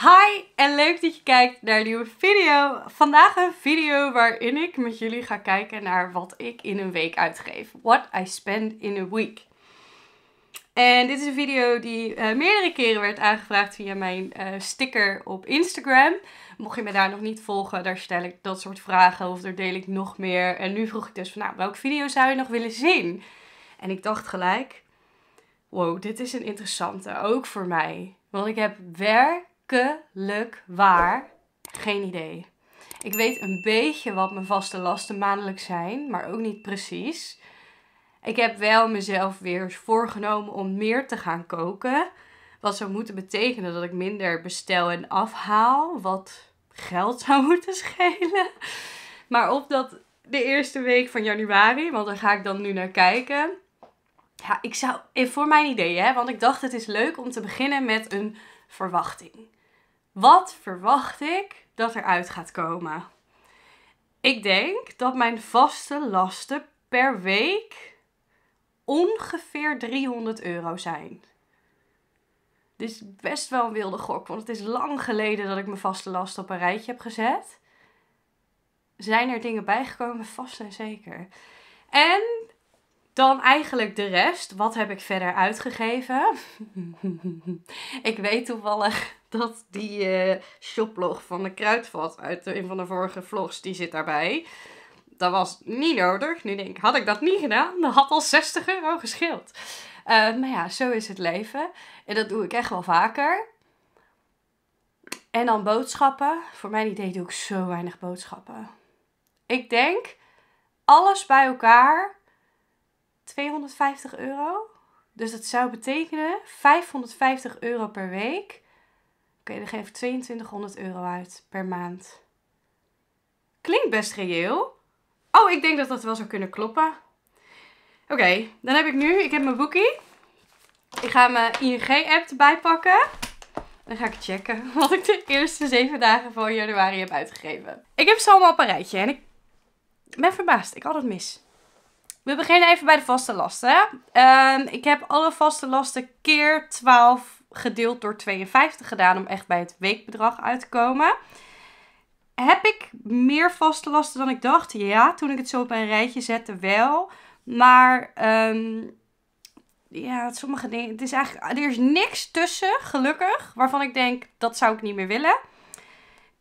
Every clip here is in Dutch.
Hi en leuk dat je kijkt naar een nieuwe video. Vandaag een video waarin ik met jullie ga kijken naar wat ik in een week uitgeef. What I spend in a week. En dit is een video die eh, meerdere keren werd aangevraagd via mijn eh, sticker op Instagram. Mocht je me daar nog niet volgen, daar stel ik dat soort vragen of daar deel ik nog meer. En nu vroeg ik dus van nou, welke video zou je nog willen zien? En ik dacht gelijk, wow, dit is een interessante, ook voor mij. Want ik heb werk leuk waar geen idee. Ik weet een beetje wat mijn vaste lasten maandelijks zijn, maar ook niet precies. Ik heb wel mezelf weer voorgenomen om meer te gaan koken. Wat zou moeten betekenen dat ik minder bestel en afhaal. Wat geld zou moeten schelen. Maar op dat de eerste week van januari, want daar ga ik dan nu naar kijken. Ja, ik zou, voor mijn idee, hè, want ik dacht het is leuk om te beginnen met een verwachting. Wat verwacht ik dat eruit gaat komen? Ik denk dat mijn vaste lasten per week ongeveer 300 euro zijn. Dit is best wel een wilde gok, want het is lang geleden dat ik mijn vaste lasten op een rijtje heb gezet. Zijn er dingen bijgekomen? Vast en zeker. En dan eigenlijk de rest. Wat heb ik verder uitgegeven? ik weet toevallig dat die uh, shoplog van de kruidvat uit een van de vorige vlogs, die zit daarbij. Dat was niet nodig. Nu denk ik, had ik dat niet gedaan, dan had al 60 euro gescheeld. Eh, maar ja, zo is het leven. En dat doe ik echt wel vaker. En dan boodschappen. Voor mijn idee doe ik zo weinig boodschappen. Ik denk alles bij elkaar 250 euro. Dus dat zou betekenen 550 euro per week Oké, dan geef ik 2200 euro uit per maand. Klinkt best reëel. Oh, ik denk dat dat wel zou kunnen kloppen. Oké, dan heb ik nu, ik heb mijn boekie. Ik ga mijn ING-app erbij pakken. Dan ga ik checken wat ik de eerste zeven dagen van januari heb uitgegeven. Ik heb ze allemaal op een rijtje en ik ben verbaasd. Ik had het mis. We beginnen even bij de vaste lasten. Ehm, ik heb alle vaste lasten keer 12 gedeeld door 52 gedaan om echt bij het weekbedrag uit te komen. Heb ik meer vaste lasten dan ik dacht? Ja, toen ik het zo op een rijtje zette wel. Maar ehm, ja, sommige dingen. Het is eigenlijk. Er is niks tussen, gelukkig. Waarvan ik denk dat zou ik niet meer willen.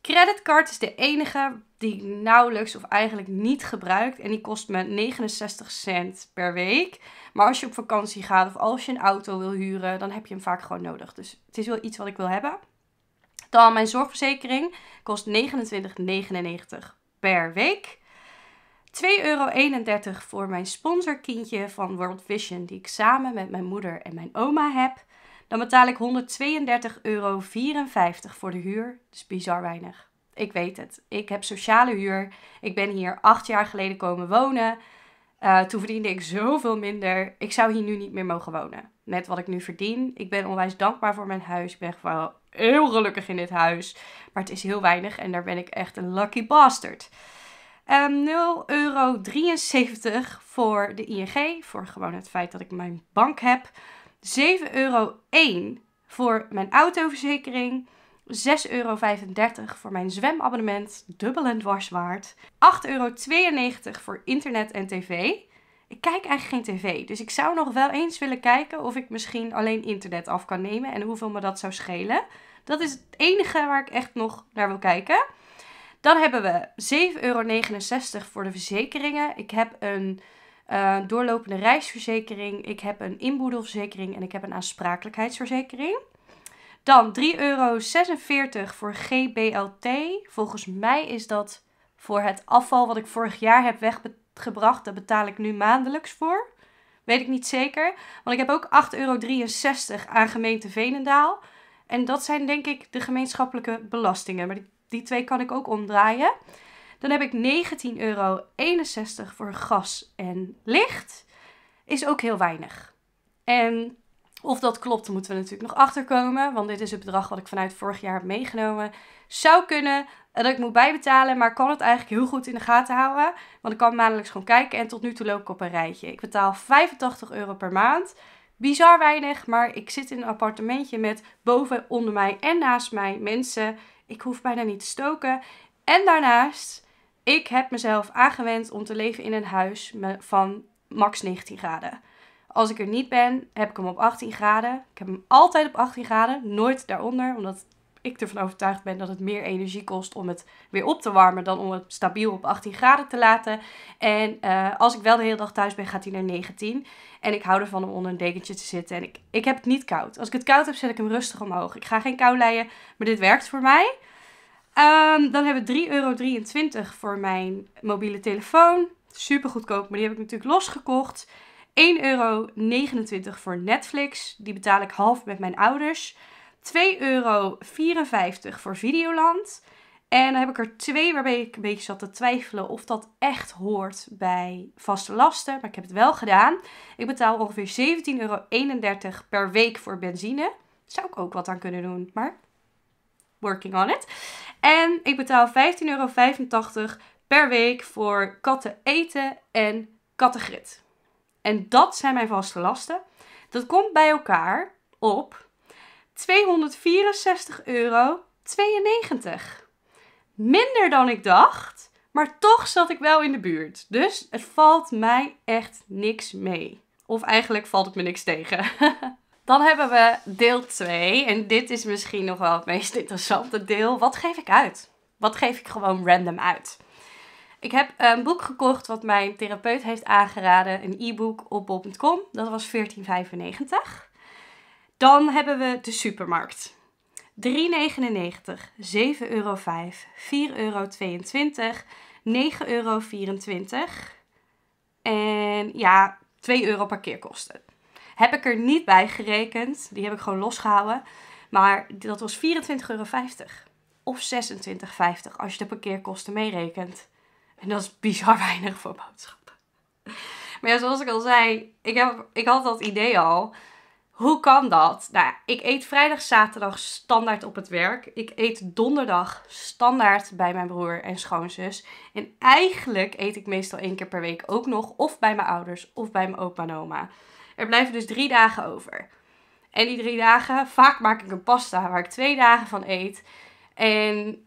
Creditcard is de enige die ik nauwelijks of eigenlijk niet gebruik. En die kost me 69 cent per week. Maar als je op vakantie gaat of als je een auto wil huren, dan heb je hem vaak gewoon nodig. Dus het is wel iets wat ik wil hebben. Dan mijn zorgverzekering kost 29,99 per week. 2,31 euro voor mijn sponsorkindje van World Vision, die ik samen met mijn moeder en mijn oma heb. Dan betaal ik 132,54 euro voor de huur. Dat is bizar weinig. Ik weet het. Ik heb sociale huur. Ik ben hier acht jaar geleden komen wonen. Uh, toen verdiende ik zoveel minder. Ik zou hier nu niet meer mogen wonen. Net wat ik nu verdien. Ik ben onwijs dankbaar voor mijn huis. Ik ben gewoon heel gelukkig in dit huis. Maar het is heel weinig en daar ben ik echt een lucky bastard. Um, ehm, 0,73 euro voor de ING. Voor gewoon het feit dat ik mijn bank heb. 7,01 euro voor mijn autoverzekering. 6,35 euro voor mijn zwemabonnement, dubbel en dwars waard. 8,92 euro voor internet en tv. Ik kijk eigenlijk geen tv, dus ik zou nog wel eens willen kijken of ik misschien alleen internet af kan nemen en hoeveel me dat zou schelen. Dat is het enige waar ik echt nog naar wil kijken. Dan hebben we 7,69 euro voor de verzekeringen. Ik heb een eh, doorlopende reisverzekering. Ik heb een inboedelverzekering en ik heb een aansprakelijkheidsverzekering. Dan 3,46 euro voor GBLT. Volgens mij is dat voor het afval wat ik vorig jaar heb weggebracht. Dat betaal ik nu maandelijks voor. Weet ik niet zeker. Want ik heb ook 8,63 euro aan gemeente Venendaal. En dat zijn denk ik de gemeenschappelijke belastingen. Maar die twee kan ik ook omdraaien. Dan heb ik 19,61 euro voor gas en licht. Is ook heel weinig. En of dat klopt, moeten we natuurlijk nog achterkomen. Want dit is het bedrag wat ik vanuit vorig jaar heb meegenomen. Zou kunnen eh, dat ik moet bijbetalen, maar kan het eigenlijk heel goed in de gaten houden. Want ik kan maandelijks gewoon kijken en tot nu toe loop ik op een rijtje. Ik betaal 85 euro per maand. Bizar weinig, maar ik zit in een appartementje met boven, onder mij en naast mij mensen. Ik hoef bijna niet te stoken. En daarnaast ik heb mezelf aangewend om te leven in een huis van max 19 graden. Als ik er niet ben, heb ik hem op 18 graden. Ik heb hem altijd op 18 graden, nooit daaronder, omdat ik ervan overtuigd ben dat het meer energie kost om het weer op te warmen dan om het stabiel op 18 graden te laten. En eh, als ik wel de hele dag thuis ben, gaat hij naar 19. En ik hou ervan om onder een dekentje te zitten. En ik, ik heb het niet koud. Als ik het koud heb, zet ik hem rustig omhoog. Ik ga geen kou leien, maar dit werkt voor mij. Ehm, dan hebben we 3,23 euro voor mijn mobiele telefoon. Super goedkoop, maar die heb ik natuurlijk losgekocht. 1,29 euro voor Netflix. Die betaal ik half met mijn ouders. 2,54 euro voor Videoland. En dan heb ik er twee waarbij ik een beetje zat te twijfelen of dat echt hoort bij vaste lasten. Maar ik heb het wel gedaan. Ik betaal ongeveer 17,31 euro per week voor benzine. Zou ik ook wat aan kunnen doen, maar working on it. En ik betaal 15,85 euro per week voor katten eten en kattengrit. En dat zijn mijn vaste lasten. Dat komt bij elkaar op 264,92 euro. Minder dan ik dacht, maar toch zat ik wel in de buurt. Dus het valt mij echt niks mee. Of eigenlijk valt het me niks tegen. Dan hebben we deel 2. En dit is misschien nog wel het meest interessante deel. Wat geef ik uit? Wat geef ik gewoon random uit? Ik heb een boek gekocht wat mijn therapeut heeft aangeraden. Een e-book op bol.com. Dat was 14,95. Dan hebben we de supermarkt. 3,99, 7,05 euro, 4,22 euro, 9,24 euro. En ja, 2 euro parkeerkosten. Heb ik er niet bij gerekend. Die heb ik gewoon losgehouden. Maar dat was 24,50 euro. Of 26,50 als je de parkeerkosten meerekent. En dat is bizar weinig voor boodschappen. Maar ja, zoals ik al zei, ik, heb, ik had dat idee al. Hoe kan dat? Nou, ik eet vrijdag, zaterdag standaard op het werk. Ik eet donderdag standaard bij mijn broer en schoonzus. En eigenlijk eet ik meestal één keer per week ook nog of bij mijn ouders of bij mijn opa en oma. Er blijven dus drie dagen over. En die drie dagen, vaak maak ik een pasta waar ik twee dagen van eet. En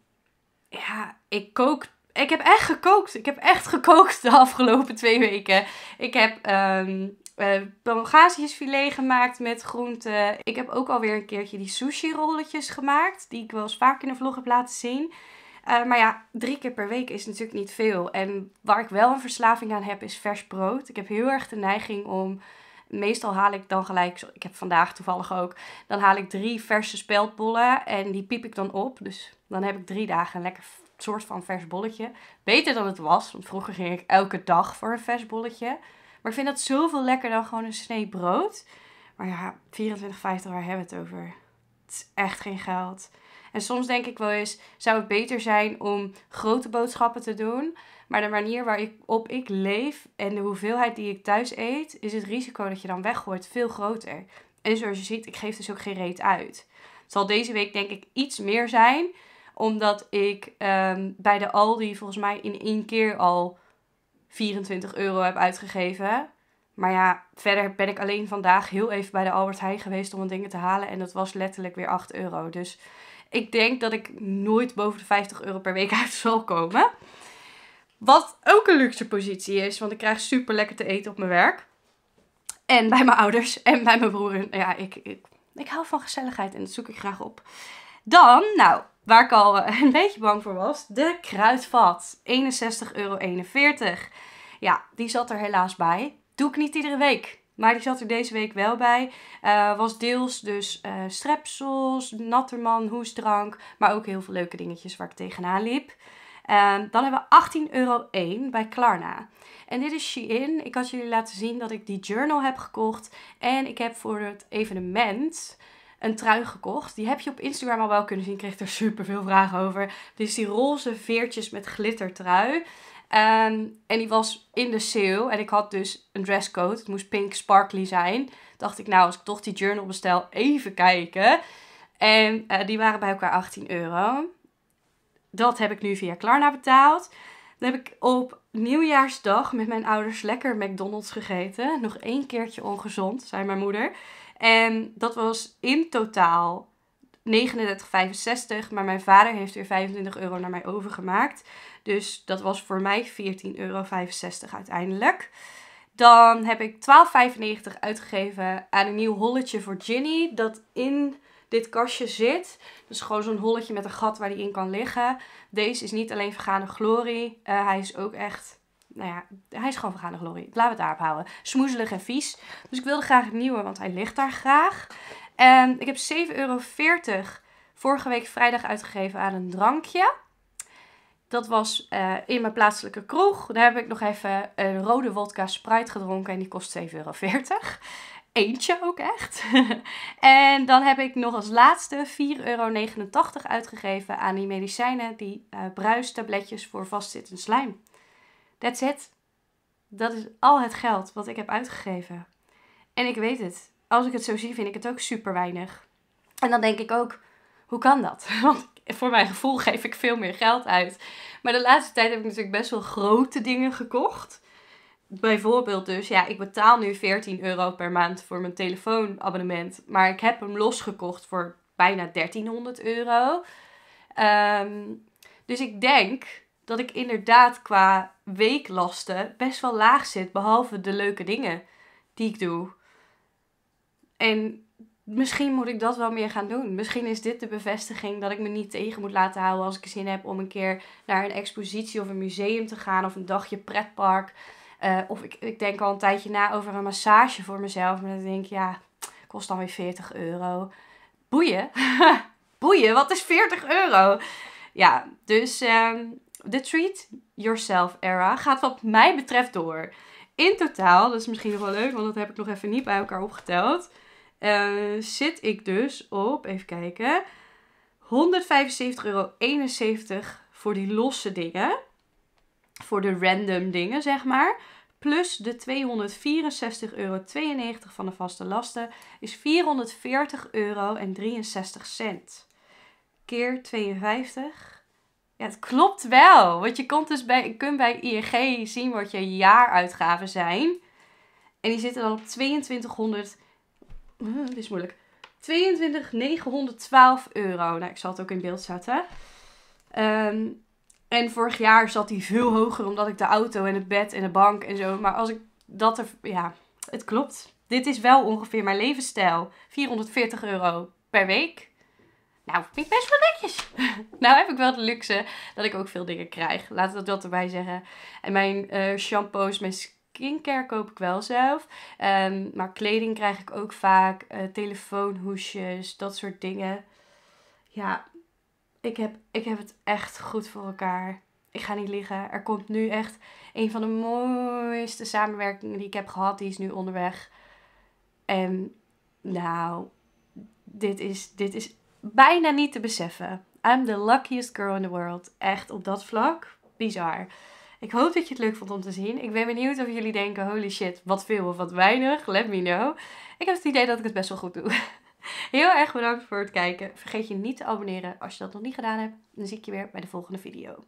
ja, ik kook. Ik heb echt gekookt. Ik heb echt gekookt de afgelopen twee weken. Ik heb um, uh, gemaakt met groenten. Ik heb ook alweer een keertje die sushi rolletjes gemaakt. Die ik wel eens vaak in de vlog heb laten zien. Eh, maar ja, drie keer per week is natuurlijk niet veel. En waar ik wel een verslaving aan heb, is vers brood. Ik heb heel erg de neiging om meestal haal ik dan gelijk, ik heb vandaag toevallig ook, dan haal ik drie verse speldbollen en die piep ik dan op. Dus dan heb ik drie dagen een lekker soort van vers bolletje. Beter dan het was, want vroeger ging ik elke dag voor een vers bolletje. Maar ik vind dat zoveel lekker dan gewoon een snee brood. Maar ja, 24,50, waar hebben we het over? Het is echt geen geld. En soms denk ik wel eens, zou het beter zijn om grote boodschappen te doen. Maar de manier waarop ik leef en de hoeveelheid die ik thuis eet, is het risico dat je dan weggooit veel groter. En zoals je ziet, ik geef dus ook geen reet uit. Het zal deze week denk ik iets meer zijn, omdat ik ehm, bij de Aldi volgens mij in één keer al 24 euro heb uitgegeven. Maar ja, verder ben ik alleen vandaag heel even bij de Albert Heijn geweest om wat dingen te halen. En dat was letterlijk weer 8 euro. Dus ik denk dat ik nooit boven de 50 euro per week uit zal komen. Wat ook een luxe positie is, want ik krijg super lekker te eten op mijn werk. En bij mijn ouders en bij mijn broer. Ja, ik, ik, ik hou van gezelligheid en dat zoek ik graag op. Dan, nou, waar ik al eh, een beetje bang voor was, de kruidvat. 61,41 euro. Ja, die zat er helaas bij. Doe ik niet iedere week. Maar die zat er deze week wel bij. Eh, was deels dus uh, strepsels, natterman, hoestdrank. Maar ook heel veel leuke dingetjes waar ik tegenaan liep. Ehm, dan hebben we 18,01 euro bij Klarna. En dit is Shein. Ik had jullie laten zien dat ik die journal heb gekocht. En ik heb voor het evenement een trui gekocht. Die heb je op Instagram al wel kunnen zien. Ik kreeg er super veel vragen over. Dit is die roze veertjes met glittertrui. Ehm, en die was in de sale. En ik had dus een dresscode. Het moest pink sparkly zijn. Dacht ik, nou, als ik toch die journal bestel, even kijken. En eh, die waren bij elkaar 18 euro. Dat heb ik nu via Klarna betaald. Dan heb ik op nieuwjaarsdag met mijn ouders lekker McDonald's gegeten. Nog één keertje ongezond, zei mijn moeder. En dat was in totaal 39,65. Maar mijn vader heeft weer 25 euro naar mij overgemaakt. Dus dat was voor mij 14,65 euro uiteindelijk. Dan heb ik 12,95 uitgegeven aan een nieuw holletje voor Ginny. Dat in dit kastje zit. Dus gewoon zo'n holletje met een gat waar die in kan liggen. Deze is niet alleen vergaande glorie. Eh, hij is ook echt... Nou ja, hij is gewoon vergaande glorie. Laten we het daarop houden. Smoezelig en vies. Dus ik wilde graag het nieuwe, want hij ligt daar graag. En ehm, ik heb 7,40 euro vorige week vrijdag uitgegeven aan een drankje. Dat was eh, in mijn plaatselijke kroeg. Daar heb ik nog even een rode wodka Sprite gedronken en die kost 7,40 euro. Eentje ook echt. en dan heb ik nog als laatste 4,89 euro uitgegeven aan die medicijnen, die uh, bruistabletjes voor vastzittend slijm. That's it. Dat is al het geld wat ik heb uitgegeven. En ik weet het, als ik het zo zie, vind ik het ook super weinig. En dan denk ik ook, hoe kan dat? Want voor mijn gevoel geef ik veel meer geld uit. Maar de laatste tijd heb ik natuurlijk best wel grote dingen gekocht. Bijvoorbeeld dus, ja, ik betaal nu 14 euro per maand voor mijn telefoonabonnement. Maar ik heb hem losgekocht voor bijna 1300 euro. Ehm, dus ik denk dat ik inderdaad qua weeklasten best wel laag zit. Behalve de leuke dingen die ik doe. En misschien moet ik dat wel meer gaan doen. Misschien is dit de bevestiging dat ik me niet tegen moet laten houden als ik zin heb om een keer naar een expositie of een museum te gaan of een dagje pretpark. Eh, of ik, ik denk al een tijdje na over een massage voor mezelf. Maar dan denk ik, ja, kost dan weer 40 euro. Boeien. Boeien, wat is 40 euro? Ja, dus ehm, de treat yourself era gaat wat mij betreft door. In totaal, dat is misschien nog wel leuk, want dat heb ik nog even niet bij elkaar opgeteld. Eh, zit ik dus op, even kijken, 175,71 euro voor die losse dingen. Voor de random dingen, zeg maar. Plus de 264,92 euro van de vaste lasten is 440,63 euro. Keer 52. Ja, het klopt wel. Want je kunt dus bij, IEG bij zien wat je jaaruitgaven zijn. En die zitten dan op 2200. Uh, dit is moeilijk. 22,912 euro. Nou, ik zal het ook in beeld zetten. Ehm, en vorig jaar zat die veel hoger omdat ik de auto en het bed en de bank en zo. Maar als ik dat er. Ja, het klopt. Dit is wel ongeveer mijn levensstijl. 440 euro per week. Nou, vind ik best wel netjes. nou heb ik wel de luxe dat ik ook veel dingen krijg. Laten we dat erbij zeggen. En mijn eh, shampoos, mijn skincare koop ik wel zelf. Ehm, maar kleding krijg ik ook vaak. Eh, telefoonhoesjes, dat soort dingen. Ja, ik heb, ik heb het echt goed voor elkaar. Ik ga niet liggen. Er komt nu echt een van de mooiste samenwerkingen die ik heb gehad. Die is nu onderweg. En nou, dit is, dit is bijna niet te beseffen. I'm the luckiest girl in the world. Echt op dat vlak. Bizar. Ik hoop dat je het leuk vond om te zien. Ik ben benieuwd of jullie denken, holy shit, wat veel of wat weinig. Let me know. Ik heb het idee dat ik het best wel goed doe. Heel erg bedankt voor het kijken. Vergeet je niet te abonneren als je dat nog niet gedaan hebt. Dan zie ik je weer bij de volgende video.